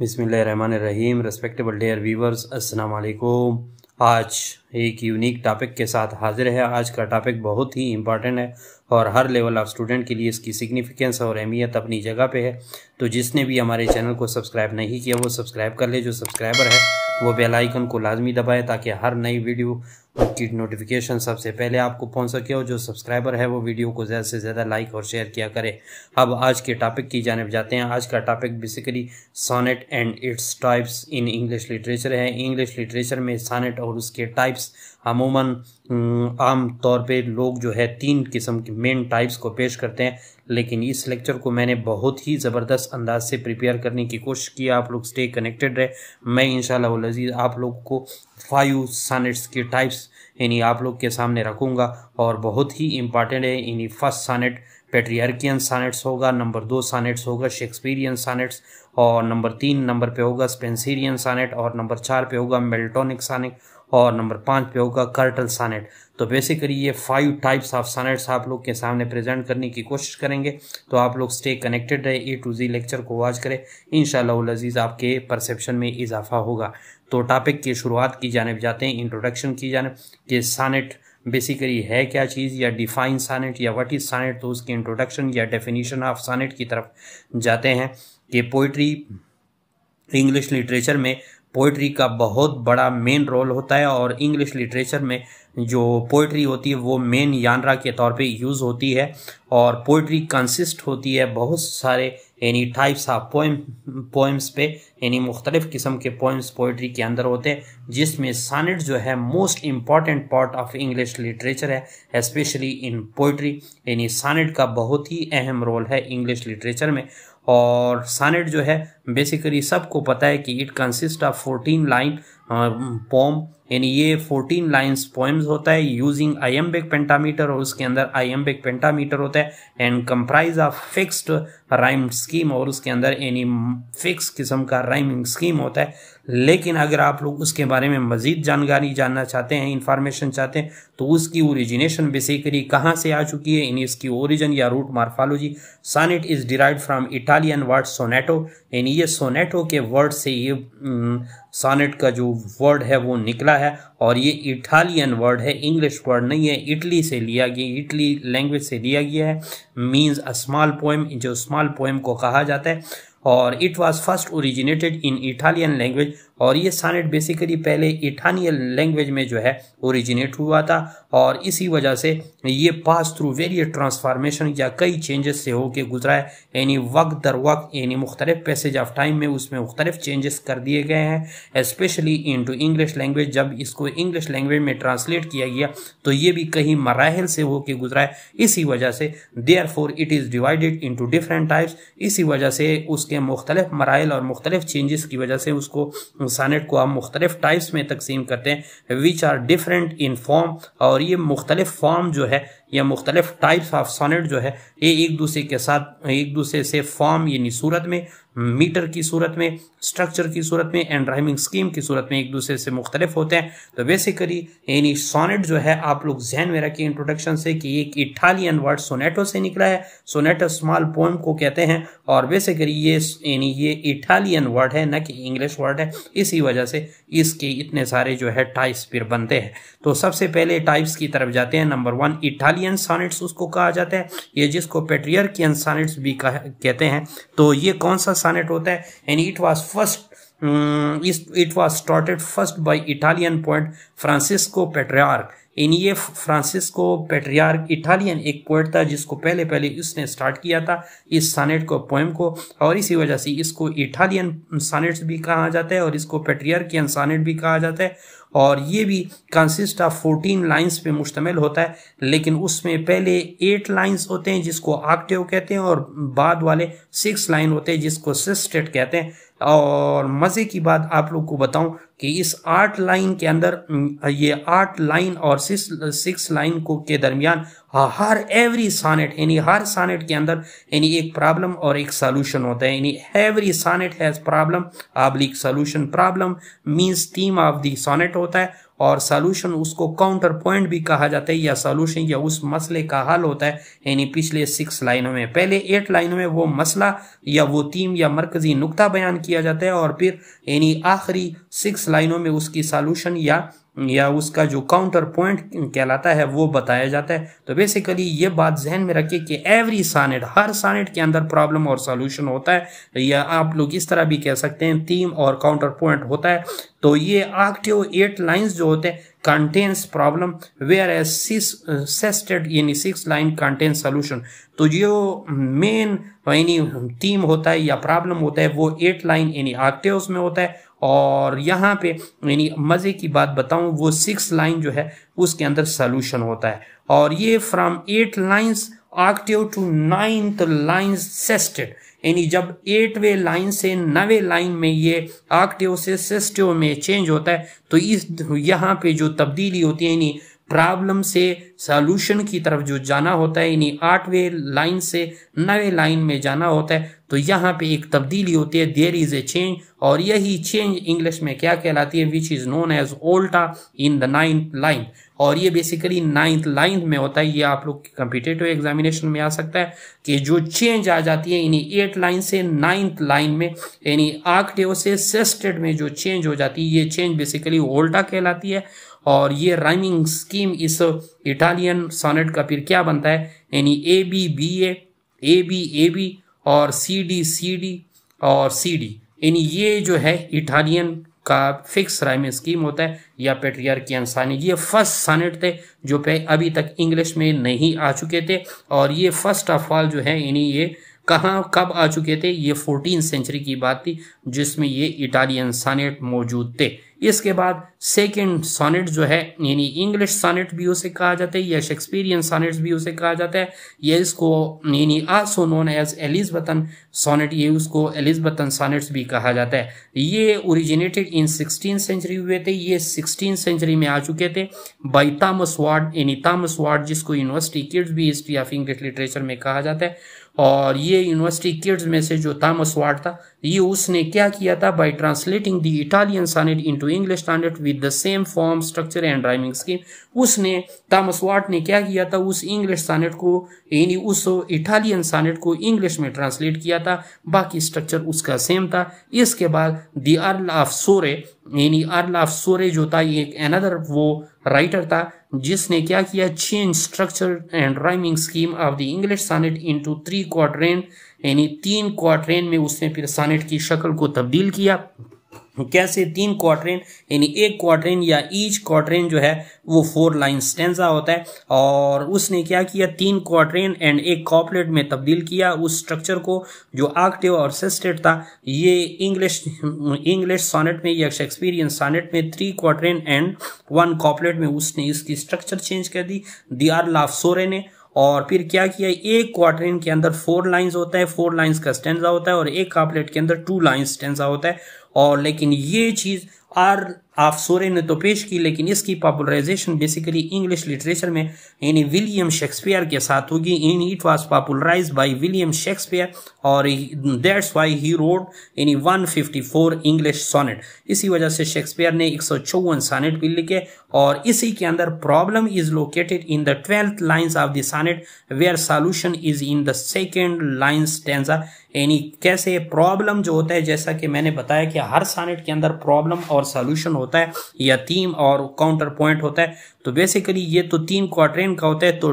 बिसमीम respectable dare अस्सलाम असलकुम आज एक यूनिक टॉपिक के साथ हाजिर है आज का टॉपिक बहुत ही इम्पॉर्टेंट है और हर लेवल ऑफ स्टूडेंट के लिए इसकी सिग्निफिकेंस और अहमियत अपनी जगह पे है तो जिसने भी हमारे चैनल को सब्सक्राइब नहीं किया वो सब्सक्राइब कर ले जो सब्सक्राइबर है वो बेल आइकन को लाजमी दबाए ताकि हर नई वीडियो की नोटिफिकेशन सबसे पहले आपको पहुंच सके और जो सब्सक्राइबर है वो वीडियो को ज़्यादा से ज़्यादा लाइक और शेयर किया करें अब आज के टॉपिक की जानब जाते हैं आज का topic basically sonnet and its types in English literature है इंग्लिश लिटरेचर में सोनेट और उसके टाइप्स अमूमन हम्म, आम तौर पे लोग जो है तीन किस्म के मेन टाइप्स को पेश करते हैं लेकिन इस लेक्चर को मैंने बहुत ही ज़बरदस्त अंदाज से प्रिपेयर करने की कोशिश की आप लोग स्टे कनेक्टेड रहे मैं इन शजीज आप लोग को फाइव सानेट्स के टाइप्स यानी आप लोग के सामने रखूँगा और बहुत ही इम्पॉर्टेंट है इन्हीं फर्स्ट सानेट पेट्रियार्कियन सानेट्स होगा नंबर दो सानेट्स होगा शेक्सपीरियन सानेट्स और नंबर तीन नंबर पे होगा स्पेंसीरियन सानेट और नंबर चार पे होगा मेल्टोनिक सानेट और नंबर पाँच पे होगा कर्टल सानेट तो बेसिकली ये फाइव टाइप्स ऑफ सानेट्स आप लोग के सामने प्रेजेंट करने की कोशिश करेंगे तो आप लोग स्टे कनेक्टेड रहे ए टू जी लेक्चर को वॉच करें इन शजीज आपके परसेप्शन में इजाफा होगा तो टॉपिक की शुरुआत की जानब जाते हैं इंट्रोडक्शन की जानब कि सानेट बेसिकली है क्या चीज़ या डिफाइन सानेट या वट इज़ सानेट तो उसके इंट्रोडक्शन या डेफिनीशन ऑफ सानेट की तरफ जाते हैं कि पोइट्री इंग्लिश लिटरेचर में पोइट्री का बहुत बड़ा मेन रोल होता है और इंग्लिश लिटरेचर में जो पोइट्री होती है वो मेन यानरा के तौर पे यूज़ होती है और पोइट्री कंसिस्ट होती है बहुत सारे यानी टाइप्स ऑफ पोएम पोएम्स पे यानी मुख्तलिफ़ किस्म के पोएम्स पोइट्री के अंदर होते हैं जिसमें सानेट जो है most important part of English literature है इस्पेशली इन पोइट्री यानी सानेट का बहुत ही अहम रोल है इंग्लिश लिटरेचर में और सानेट जो है बेसिकली सबको पता है कि it consist of fourteen line poem यानी ये फोर्टीन लाइन्स पोएम्स होता है यूजिंग आइम्बिक पेंटामीटर और उसके अंदर आइम्बिक पेंटामीटर होता है and comprise of fixed rhyme scheme और उसके अंदर एनी फिक्स किस्म का राइमिंग स्कीम होता है लेकिन अगर आप लोग उसके बारे में मज़ीद जानकारी जानना चाहते हैं इन्फॉर्मेशन चाहते हैं तो उसकी ओरिजिनेशन बेसिकली कहाँ से आ चुकी है यानी इसकी ओरिजिन या root morphology sonnet is derive from Italian word सोनेटो यानी ये सोनेटो के वर्ड से ये सोनेट का जो वर्ड है वो निकला है और ये इटालियन वर्ड है इंग्लिश वर्ड नहीं है इटली से लिया गया इटली लैंग्वेज से लिया गया है मीन्स अ स्मॉल पोएम जो स्मॉल पोएम को कहा जाता है or it was first originated in Italian language और ये सानेट बेसिकली पहले इटानियल लैंग्वेज में जो है ओरिजिनेट हुआ था और इसी वजह से ये पास थ्रू वेरियस ट्रांसफार्मेशन या कई चेंजेस से होके गुजरा है यानी वक्त दर वक्त यानी मुख्तलिफ पैसेज ऑफ टाइम में उसमें मुख्तलिफ चेंजेस कर दिए गए हैं especially in to English language जब इसको इंग्लिश लैंग्वेज में ट्रांसलेट किया गया तो ये भी कहीं मराहल से होके गुजरा है इसी वजह से therefore it is divided into different types इसी वजह से उसके मुख्तलिफ मराहल और मुख्तलिफ चेंजेस की वजह से उसको सानेट को हम मुख्तलिफ टाइप्स में तकसीम करते हैं which are different in form और ये मुख्तलिफ फॉर्म जो है या मुख्तलिफ टाइप्स ऑफ सोनेट जो है ये एक दूसरे के साथ एक दूसरे से फॉर्म यानी सूरत में मीटर की सूरत में स्ट्रक्चर की सूरत में एंड राइमिंग स्कीम की सूरत में एक दूसरे से मुख्तलिफ होते हैं तो बेसिकली यानी सोनेट जो है आप लोग जहन में रखें इंट्रोडक्शन से कि एक इटालियन वर्ड सोनेटो से निकला है सोनेटो स्मॉल पोम को कहते हैं और बेसिकली ये यानी ये इटालियन वर्ड है ना कि इंग्लिश वर्ड है इसी वजह से इसके इतने सारे जो है टाइप्स फिर बनते हैं तो सबसे पहले टाइप्स की तरफ जाते हैं नंबर वन इटालियन कार्लियन सॉनेट्स उसको कहा जाता है ये जिसको पेट्रियर्कियन सॉनेट्स भी कहते हैं तो ये कौन सा सॉनेट होता है and it was first it was started first by Italian poet Francesco Petrarch in ये फ्रांसिस्को पेट्रियार्क इटालियन एक पोइट था जिसको पहले पहले इसने स्टार्ट किया था इस सानेट को पोएम को और इसी वजह से इसको इटालियन सानेट्स भी कहा जाता है और इसको पेट्रियार्कियन सानेट भी कहा जाता है और ये भी कंसिस्ट ऑफ फोर्टीन लाइन्स पे मुश्तमिल होता है लेकिन उसमें पहले एट लाइन्स होते हैं जिसको आक्टिव कहते हैं और बाद वाले सिक्स लाइन होते हैं जिसको सिस्टेट कहते हैं और मज़े की बात आप लोग को बताऊं कि इस आठ लाइन के अंदर ये आठ लाइन और सिक्स लाइन को के दरमियान हाँ, हर एवरी सानेट यानी हर सानेट के अंदर यानी एक प्रॉब्लम और एक सॉल्यूशन होता है यानी एवरी सानेट हैज़ प्रॉब्लम आबलिक solution problem means theme of the sonnet होता है और सोलूशन उसको काउंटर पॉइंट भी कहा जाता है या सोलूशन या उस मसले का हल होता है यानी पिछले सिक्स लाइनों में पहले एट लाइनों में वो मसला या वो थीम या मरकजी नुकता बयान किया जाता है और फिर यानी आखिरी सिक्स लाइनों में उसकी सोलूशन या या उसका जो काउंटर पॉइंट कहलाता है वो बताया जाता है तो बेसिकली ये बात जहन में रखिए कि एवरी सानेट हर सानेट के अंदर प्रॉब्लम और सॉल्यूशन होता है या आप लोग इस तरह भी कह सकते हैं थीम और काउंटर पॉइंट होता है तो ये आर्क्टिव एट लाइन्स जो होते हैं contains problem whereas sestet यानी सिक्स लाइन कंटेंस सोल्यूशन तो जो मेन यानी टीम होता है या प्रॉब्लम होता है वो एट लाइन यानी आर्क्टिव्स में होता है और यहाँ पे यानी मज़े की बात बताऊँ वो सिक्स लाइन जो है उसके अंदर सोल्यूशन होता है और ये from eight lines octave to ninth lines sestet यानी जब एटवे लाइन से नवे लाइन में ये आक्टिव से सिस्टिव में चेंज होता है तो इस यहाँ पे जो तब्दीली होती है यानी प्रॉब्लम से सॉल्यूशन की तरफ जो जाना होता है यानी आठवें लाइन से नवे लाइन में जाना होता है तो यहाँ पे एक तब्दीली होती है देर इज़ ए चेंज और यही चेंज इंग्लिश में क्या कहलाती है which is known as volta in the ninth line और ये बेसिकली नाइन्थ लाइन में होता है ये आप लोग कंपिटेटिव एग्जामिनेशन में आ सकता है कि जो चेंज आ जाती है यानी एट लाइन से नाइन्थ लाइन में यानी आकटे से सेस्टेड में जो चेंज हो जाती है ये चेंज बेसिकली ओल्टा कहलाती है और ये राइमिंग स्कीम इस इटालियन सोनेट का फिर क्या बनता है यानी A B B A A B A B और सी डी सी डी और सी डी यानी ये जो है इटालियन का फिक्स राइम स्कीम होता है या पेट्रियर की अनसानी ये फर्स्ट सानेट थे जो पे अभी तक इंग्लिश में नहीं आ चुके थे और ये फर्स्ट ऑफ ऑल जो है यानी ये कहाँ कब आ चुके थे ये फोर्टीन सेंचुरी की बात थी जिसमें ये इटालियन सोनेट मौजूद थे इसके बाद सेकेंड सोनेट जो है यानी इंग्लिश सोनेट भी उसे कहा जाता है या शेक्सपियरियन सोनेट्स भी उसे कहा जाता है या इसको यानी आसो नोन एज एलिजबतन सोनेट ये उसको एलिजबतन सोनेट्स भी कहा जाता है ये ओरिजिनेटेड इन सिक्सटीन सेंचुरी हुए थे ये सिक्सटीन सेंचुरी में आ चुके थे बाई तामस वार्ड यानी तामस वार्ड जिसको यूनिवर्सिटी किड्स भी हिस्ट्री ऑफ इंग्लिश लिटरेचर में कहा जाता है और ये यूनिवर्सिटी किड्स में से जो थामस वार्ड था ये उसने क्या किया था by translating the Italian in to English standard with the same form structure and driving scheme उसने थॉमस वाट ने क्या किया था उस इंग्लिश सनेट को यानी उस इटालियन सनेट को इंग्लिश में ट्रांसलेट किया था बाकी स्ट्रक्चर उसका सेम था इसके बाद द अर्ल ऑफ सोरे यानी अर्ल ऑफ सोरे जो था एक अनदर वो राइटर था जिसने क्या किया change structure and driving scheme of the English in to three quadrant यानी तीन क्वाट्रेन में उसने फिर सानेट की शक्ल को तब्दील किया कैसे तीन क्वाट्रेन यानी एक क्वार्ट्रेन या ईच क्वार्ट्रेन जो है वो फोर लाइन स्टेंजा होता है और उसने क्या किया तीन क्वाट्रेन एंड एक कॉपलेट में तब्दील किया उस स्ट्रक्चर को जो आक्टिव और सेस्टेट था ये इंग्लिश इंग्लिश सोनेट में या शेक्सपीरियन सोनेट में three quatrain and one couplet में उसने इसकी स्ट्रक्चर चेंज कर दी आर लाफ सोरे ने और फिर क्या किया एक क्वार्टर के अंदर फोर लाइंस होता है फोर लाइंस का स्टेंजा होता है और एक कापलेट के अंदर टू लाइंस स्टेंजा होता है और लेकिन ये चीज आर ऑफ सोरे ने तो पेश की लेकिन इसकी पॉपुलराइजेशन बेसिकली इंग्लिश लिटरेचर में यानी विलियम शेक्सपियर के साथ होगी in it was popularize by William Shakespeare और दैट्स वाई ही रोड यानी 154 इंग्लिश सोनेट इसी वजह से शेक्सपियर ने एक सोनेट भी लिखे और इसी के अंदर problem is located in the twelfth lines of the sonnet where solution is in the second lines stanza यानी कैसे प्रॉब्लम जो होता है जैसा कि मैंने बताया कि हर सानेट के अंदर प्रॉब्लम और सोल्यूशन होता है या थीम और काउंटर पॉइंट होता है तो बेसिकली ये तो तीन क्वार्ट्रेन का होता है तो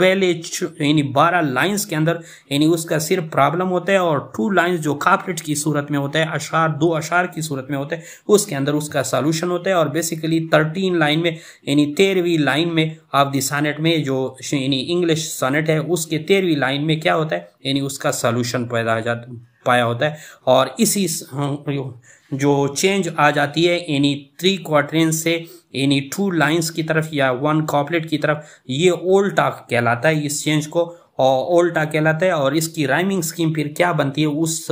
पहले यानी बारह लाइंस के अंदर यानी उसका सिर्फ प्रॉब्लम होता है और टू लाइंस जो काफलेट की सूरत में होता है अशार दो अशार की सूरत में होता है उसके अंदर उसका सॉल्यूशन होता है और बेसिकली थर्टीन लाइन में यानी तेरहवीं लाइन में ऑफ द सानेट में जो यानी इंग्लिश सानेट है उसके तेरहवीं लाइन में क्या होता है यानी उसका सॉल्यूशन पैदा जा पाया होता है और इसी हाँ, जो चेंज आ जाती है यानी थ्री क्वार्टर से यानी टू लाइंस की तरफ या वन कॉपलेट की तरफ ये ओल्टा कहलाता है इस चेंज को और ओल्टा कहलाता है और इसकी राइमिंग स्कीम फिर क्या बनती है उस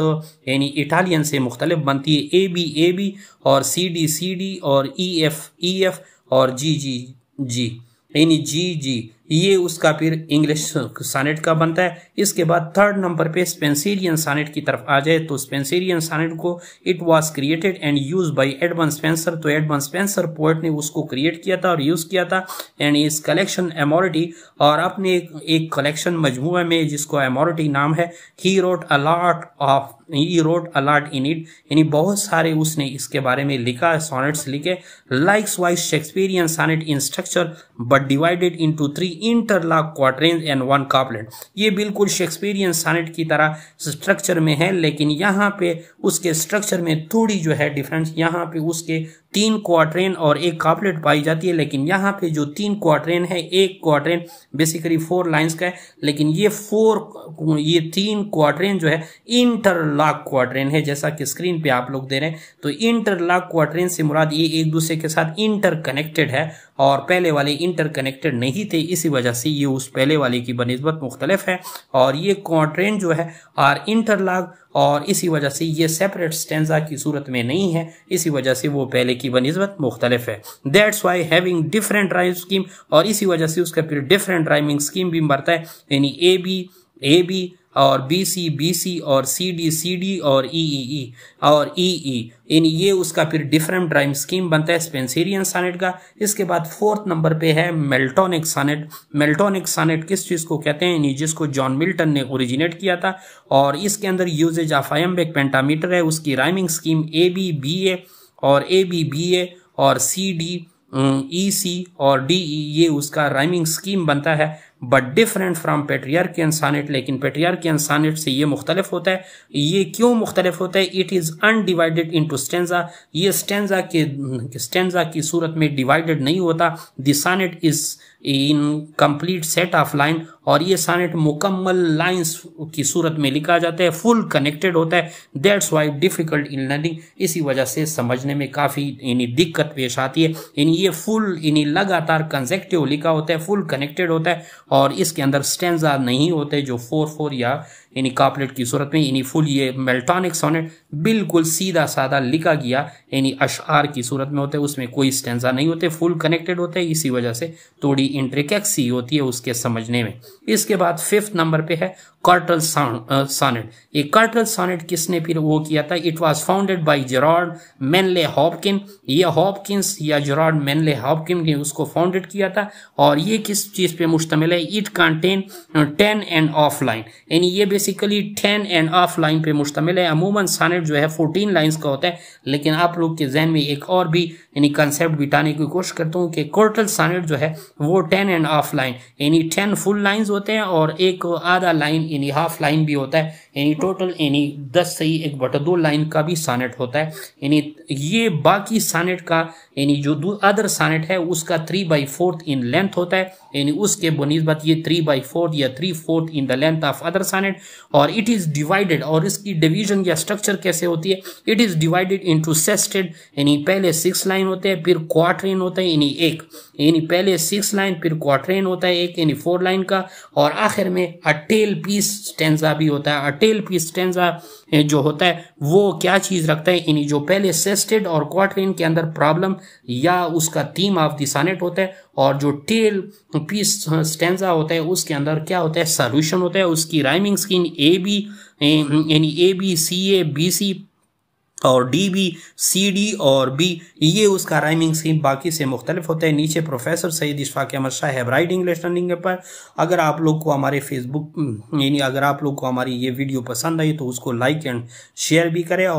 यानी इटालियन से मुख्तलिफ बनती है ए बी ए बी और सी डी सी डी और ई एफ ई एफ और जी जी जी यानी जी जी ये उसका फिर इंग्लिश सानेट का बनता है इसके बाद थर्ड नंबर पे स्पेंसेरियन सानेट की तरफ आ जाए तो स्पेंसेरियन सानेट को it was created and use by Edmund Spenser तो एडवन स्पेंसर पोएट ने उसको क्रिएट किया था और यूज किया था एंड इस कलेक्शन एमोरिटी और अपने एक, एक कलेक्शन मजमू में जिसको एमोरिटी नाम है he wrote a lot of e wrote a lot in it यानी बहुत सारे उसने इसके बारे में लिखा सोनेट्स लिखे likewise Shakespearean sonnet in structure but divided into three interlock quatrains and one couplet ये बिल्कुल शेक्सपियरियन सोनेट की तरह स्ट्रक्चर में है लेकिन यहाँ पे उसके स्ट्रक्चर में थोड़ी जो है डिफरेंस यहाँ पे उसके तीन क्वाट्रेन और एक कापलेट पाई जाती है लेकिन यहाँ पे जो तीन क्वाट्रेन है एक क्वाट्रेन बेसिकली फोर लाइंस का है लेकिन ये फोर ये तीन क्वाट्रेन जो है इंटरलॉक क्वाट्रेन है जैसा कि स्क्रीन पे आप लोग दे रहे हैं तो इंटरलॉक क्वाट्रेन से मुराद ये एक दूसरे के साथ इंटरकनेक्टेड है और पहले वाले इंटरकनेक्टेड नहीं थे इसी वजह से ये उस पहले वाले की बनस्बत मुख्तलिफ है और ये क्वाट्रेन जो है आर इंटरलॉक और इसी वजह से ये सेपरेट स्टेंजा की सूरत में नहीं है इसी वजह से वो पहले की बनस्बत मुख्तलिफ है that's why having different driving scheme और इसी वजह से उसका फिर डिफरेंट ड्राइविंग स्कीम भी मरता है यानी ए बी ए बी और बी सी बी सी और सी डी सी डी और ई ई ई और ई ई इन ये उसका फिर डिफरेंट ड्राइम स्कीम बनता है स्पेंसेरियन सानेट का इसके बाद फोर्थ नंबर पे है मेल्टोनिक सानेट मेल्टोनिक सानेट किस चीज़ को कहते हैं जिसको जॉन मिल्टन ने ओरिजिनेट किया था और इसके अंदर यूजेज ऑफ आयम्बेक पेंटामीटर है उसकी rhyming scheme A B B A और ए बी बी ए और सी डी ई सी और डी ई e। ये उसका राइमिंग स्कीम बनता है बट डिफरेंट फ्राम पेट्रियार्कियन इंसानियट लेकिन के इंसानियट से ये मुख्तलिफ होता है ये क्यों मुख्तलिफ होता है it is undivided into stanza ये स्टेंजा के स्टेंजा की सूरत में डिवाइडेड नहीं होता दानेट is in complete set of line और ये सानेट मुकम्मल लाइंस की सूरत में लिखा जाता है फुल कनेक्टेड होता है that's why difficult in learning इसी वजह से समझने में काफ़ी यानी दिक्कत पेश आती है इन ये फुल यानी लगातार कंजेक्टिव लिखा होता है फुल कनेक्टेड होता है और इसके अंदर स्टेंजा नहीं होते जो फोर फोर या यानी कापलेट की सूरत में इन फुल ये मेल्टॉनिक सोनेट बिल्कुल सीधा साधा लिखा गया यानी अशार की सूरत में होते उसमें कोई स्टेंजा नहीं होते फुल कनेक्टेड होते इसी वजह से थोड़ी इंट्रिकेक्सी होती है उसके समझने में इसके बाद फिफ्थ नंबर पे है कार्टल सॉनेट ये कार्टल सॉनेट किसने फिर वो किया था it was founded by Gerard Manley Hopkin ये हॉपकिंस या जेरॉर्ड मैनले हॉपकिन ने उसको फाउंडेड किया था और ये किस चीज़ पे मुश्तमिल है it contain ten and of line यानी ये basically ten and of line पे मुश्तमिल है अमूमन सॉनेट कंसेप्ट जो है फोर्टीन लाइन्स का होता है लेकिन आप लोग के जहन में एक और भी यानी कंसेप्ट बिटाने की कोशिश करता हूँ कि कोर्टल सानेट जो है वो टेन एंड हाफ लाइन यानी टेन फुल लाइन्स होते हैं और एक आधा लाइन यानी हाफ लाइन भी होता है यानी टोटल यानी दस से ही एक बटा दो लाइन का भी सानेट होता है यानी ये बाकी सानेट का यानी जो अदर सानेट है उसका three by fourth in length होता है यानी उसके बनस्बत ये थ्री बाई फोर्थ या three fourth in the length of other sonnet और इट इज़ डिवाइडेड और इसकी डिवीजन या स्ट्रक्चर कैसे होती है it is divided into sestet यानी पहले सिक्स लाइन होते हैं फिर क्वार्ट्रेन होता है यानी एक यानी पहले सिक्स लाइन फिर क्वार्ट्रेन होता है एक यानी फोर लाइन का और आखिर में अटेल पीस स्टेंजा भी होता है टेल पीस टेंजा जो होता है वो क्या चीज़ रखता है यानी जो पहले सेस्टेड और क्वाट्रेन के अंदर प्रॉब्लम या उसका थीम ऑफ द सानेट होता है और जो टेल पीस स्टेंजा होता है उसके अंदर क्या होता है सोल्यूशन होता है उसकी राइमिंग स्कीम ए बी यानी A B C A B C और डी बी सी डी और बी ये उसका राइमिंग सीम बाकी से मुख्तलिफ होता है नीचे professor Saeed Ishfaq Ahmed Shah bright English learning पर अगर आप लोग को हमारे फेसबुक यानी अगर आप लोग को हमारी ये वीडियो पसंद आई तो उसको लाइक एंड शेयर भी करें